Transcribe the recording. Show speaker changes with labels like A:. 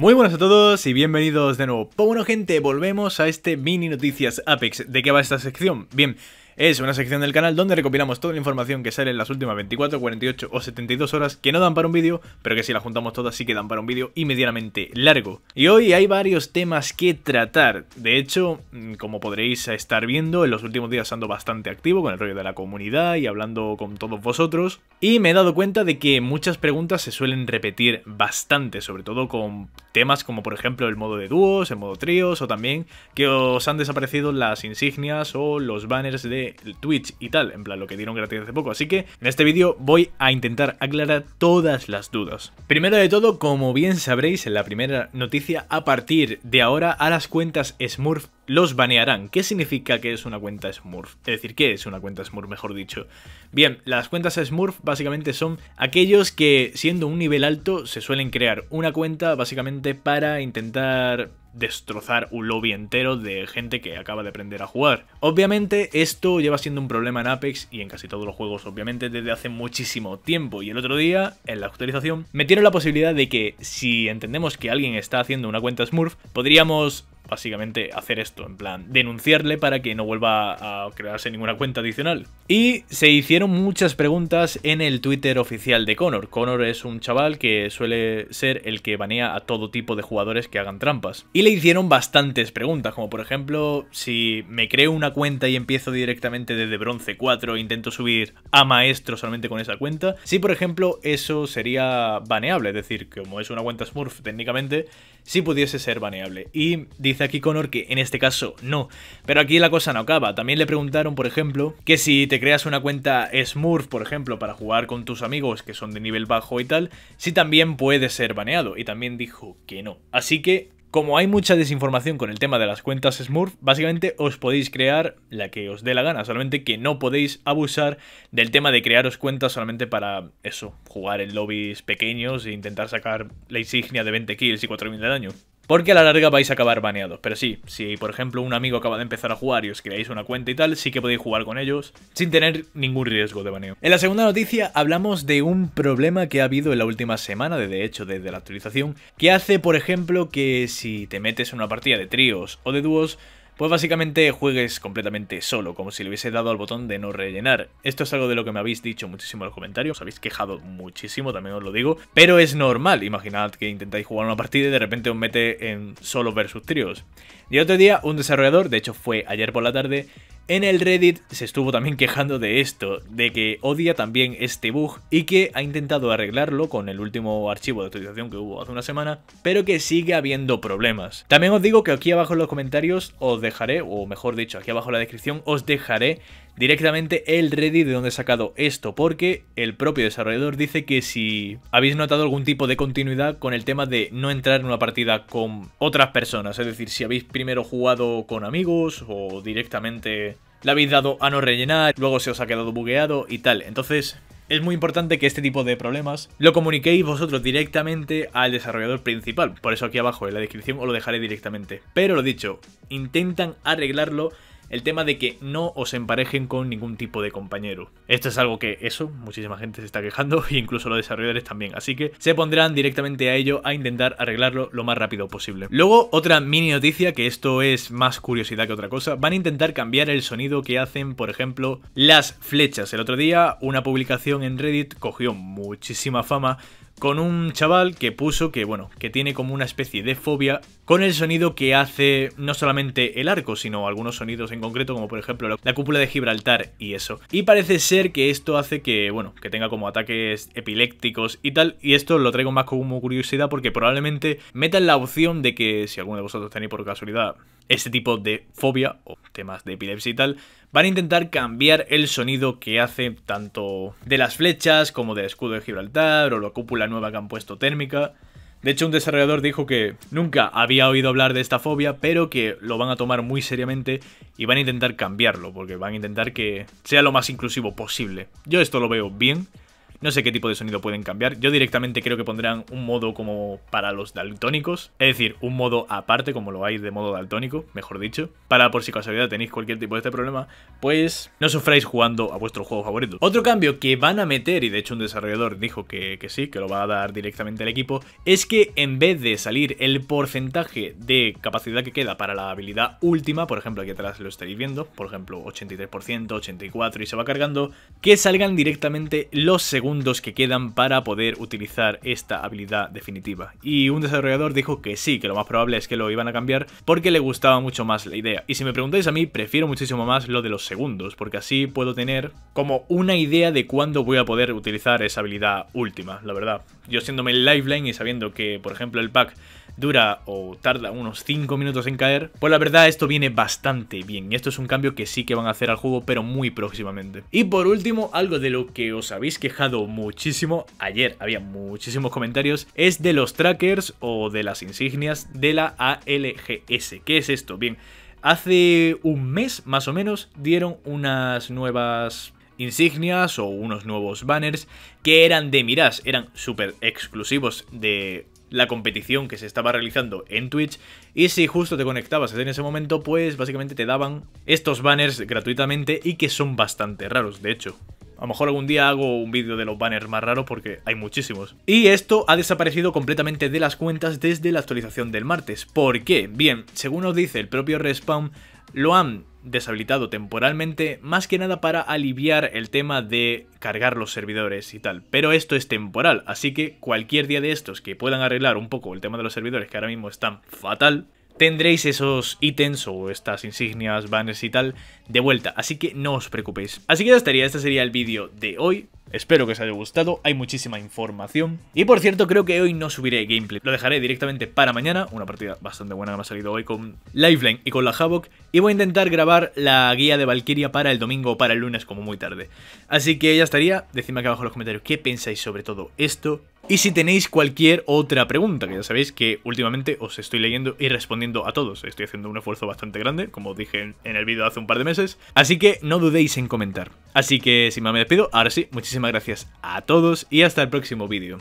A: Muy buenas a todos y bienvenidos de nuevo. bueno gente, volvemos a este mini noticias Apex. ¿De qué va esta sección? Bien, es una sección del canal donde recopilamos toda la información que sale en las últimas 24, 48 o 72 horas que no dan para un vídeo, pero que si la juntamos todas sí que dan para un vídeo y medianamente largo. Y hoy hay varios temas que tratar. De hecho, mm, como podréis estar viendo, en los últimos días ando bastante activo con el rollo de la comunidad y hablando con todos vosotros. Y me he dado cuenta de que muchas preguntas se suelen repetir bastante, sobre todo con temas como por ejemplo el modo de dúos, el modo tríos o también que os han desaparecido las insignias o los banners de Twitch y tal, en plan lo que dieron gratis hace poco. Así que en este vídeo voy a intentar aclarar todas las dudas. Primero de todo, como bien sabréis, en la primera noticia a partir de ahora a las cuentas Smurf los banearán. ¿Qué significa que es una cuenta Smurf? Es decir, ¿qué es una cuenta Smurf, mejor dicho? Bien, las cuentas Smurf básicamente son aquellos que, siendo un nivel alto, se suelen crear una cuenta básicamente para intentar destrozar un lobby entero de gente que acaba de aprender a jugar. Obviamente esto lleva siendo un problema en Apex y en casi todos los juegos, obviamente, desde hace muchísimo tiempo. Y el otro día, en la actualización, me tiene la posibilidad de que si entendemos que alguien está haciendo una cuenta Smurf, podríamos básicamente hacer esto, en plan, denunciarle para que no vuelva a crearse ninguna cuenta adicional. Y se hicieron muchas preguntas en el Twitter oficial de Connor. Connor es un chaval que suele ser el que banea a todo tipo de jugadores que hagan trampas. Y le hicieron bastantes preguntas, como por ejemplo, si me creo una cuenta y empiezo directamente desde bronce 4 e intento subir a maestro solamente con esa cuenta, si por ejemplo eso sería baneable, es decir, como es una cuenta Smurf técnicamente, si pudiese ser baneable. Y dice aquí Connor que en este caso no. Pero aquí la cosa no acaba. También le preguntaron, por ejemplo, que si te creas una cuenta Smurf, por ejemplo, para jugar con tus amigos que son de nivel bajo y tal, si también puede ser baneado. Y también dijo que no. Así que como hay mucha desinformación con el tema de las cuentas Smurf, básicamente os podéis crear la que os dé la gana, solamente que no podéis abusar del tema de crearos cuentas solamente para eso, jugar en lobbies pequeños e intentar sacar la insignia de 20 kills y 4000 de daño. Porque a la larga vais a acabar baneados. Pero sí, si por ejemplo un amigo acaba de empezar a jugar y os creáis una cuenta y tal, sí que podéis jugar con ellos sin tener ningún riesgo de baneo. En la segunda noticia hablamos de un problema que ha habido en la última semana, de hecho desde la actualización, que hace por ejemplo que si te metes en una partida de tríos o de dúos, pues básicamente juegues completamente solo, como si le hubiese dado al botón de no rellenar. Esto es algo de lo que me habéis dicho muchísimo en los comentarios, os habéis quejado muchísimo, también os lo digo, pero es normal, imaginad que intentáis jugar una partida y de repente os mete en solo versus tríos. Y otro día un desarrollador, de hecho fue ayer por la tarde, en el Reddit se estuvo también quejando de esto, de que odia también este bug y que ha intentado arreglarlo con el último archivo de actualización que hubo hace una semana, pero que sigue habiendo problemas. También os digo que aquí abajo en los comentarios os dejaré, o mejor dicho, aquí abajo en la descripción os dejaré directamente el Reddit de donde he sacado esto, porque el propio desarrollador dice que si habéis notado algún tipo de continuidad con el tema de no entrar en una partida con otras personas, es decir, si habéis primero jugado con amigos o directamente le habéis dado a no rellenar, luego se os ha quedado bugueado y tal. Entonces, es muy importante que este tipo de problemas lo comuniquéis vosotros directamente al desarrollador principal. Por eso aquí abajo en la descripción os lo dejaré directamente. Pero lo dicho, intentan arreglarlo el tema de que no os emparejen con ningún tipo de compañero. Esto es algo que, eso, muchísima gente se está quejando, e incluso los desarrolladores también, así que se pondrán directamente a ello a intentar arreglarlo lo más rápido posible. Luego, otra mini noticia, que esto es más curiosidad que otra cosa, van a intentar cambiar el sonido que hacen, por ejemplo, las flechas. El otro día, una publicación en Reddit cogió muchísima fama con un chaval que puso que, bueno, que tiene como una especie de fobia con el sonido que hace no solamente el arco, sino algunos sonidos en concreto, como por ejemplo la cúpula de Gibraltar y eso. Y parece ser que esto hace que, bueno, que tenga como ataques epilépticos y tal, y esto lo traigo más como curiosidad porque probablemente metan la opción de que si alguno de vosotros tenéis por casualidad este tipo de fobia, o temas de epilepsia y tal, van a intentar cambiar el sonido que hace tanto de las flechas como del escudo de Gibraltar o la cúpula nueva que han puesto térmica. De hecho, un desarrollador dijo que nunca había oído hablar de esta fobia, pero que lo van a tomar muy seriamente y van a intentar cambiarlo, porque van a intentar que sea lo más inclusivo posible. Yo esto lo veo bien, no sé qué tipo de sonido pueden cambiar. Yo directamente creo que pondrán un modo como para los daltónicos. Es decir, un modo aparte, como lo hay de modo daltónico, mejor dicho. Para por si casualidad tenéis cualquier tipo de este problema, pues no sufráis jugando a vuestro juego favorito. Otro cambio que van a meter, y de hecho un desarrollador dijo que, sí, que lo va a dar directamente al equipo, es que en vez de salir el porcentaje de capacidad que queda para la habilidad última, por ejemplo aquí atrás lo estáis viendo, por ejemplo 83%, 84% y se va cargando, que salgan directamente los segundos que quedan para poder utilizar esta habilidad definitiva. Y un desarrollador dijo que sí, que lo más probable es que lo iban a cambiar porque le gustaba mucho más la idea. Y si me preguntáis a mí, prefiero muchísimo más lo de los segundos, porque así puedo tener como una idea de cuándo voy a poder utilizar esa habilidad última, la verdad. Yo siéndome el lifeline y sabiendo que, por ejemplo, el pack dura o tarda unos 5 minutos en caer, pues la verdad esto viene bastante bien. Esto es un cambio que sí que van a hacer al juego, pero muy próximamente. Y por último, algo de lo que os habéis quejado muchísimo, ayer había muchísimos comentarios, es de los trackers o de las insignias de la ALGS. ¿Qué es esto? Bien, hace un mes más o menos dieron unas nuevas insignias o unos nuevos banners que eran de miras eran súper exclusivos de la competición que se estaba realizando en Twitch y si justo te conectabas en ese momento, pues básicamente te daban estos banners gratuitamente y que son bastante raros, de hecho. A lo mejor algún día hago un vídeo de los banners más raros porque hay muchísimos. Y esto ha desaparecido completamente de las cuentas desde la actualización del martes. ¿Por qué? Bien, según nos dice el propio Respawn, lo han deshabilitado temporalmente, más que nada para aliviar el tema de cargar los servidores y tal. Pero esto es temporal, así que cualquier día de estos que puedan arreglar un poco el tema de los servidores, que ahora mismo están fatal, tendréis esos ítems o estas insignias, banners y tal de vuelta, así que no os preocupéis. Así que ya estaría, este sería el vídeo de hoy. Espero que os haya gustado, hay muchísima información. Y por cierto, creo que hoy no subiré gameplay, lo dejaré directamente para mañana, una partida bastante buena que me ha salido hoy con Lifeline y con la Havoc, y voy a intentar grabar la guía de Valkyria para el domingo o para el lunes como muy tarde. Así que ya estaría, decidme aquí abajo en los comentarios qué pensáis sobre todo esto, y si tenéis cualquier otra pregunta, que ya sabéis que últimamente os estoy leyendo y respondiendo a todos. Estoy haciendo un esfuerzo bastante grande, como dije en el vídeo hace un par de meses. Así que no dudéis en comentar. Así que sin más me despido, ahora sí, muchísimas gracias a todos y hasta el próximo vídeo.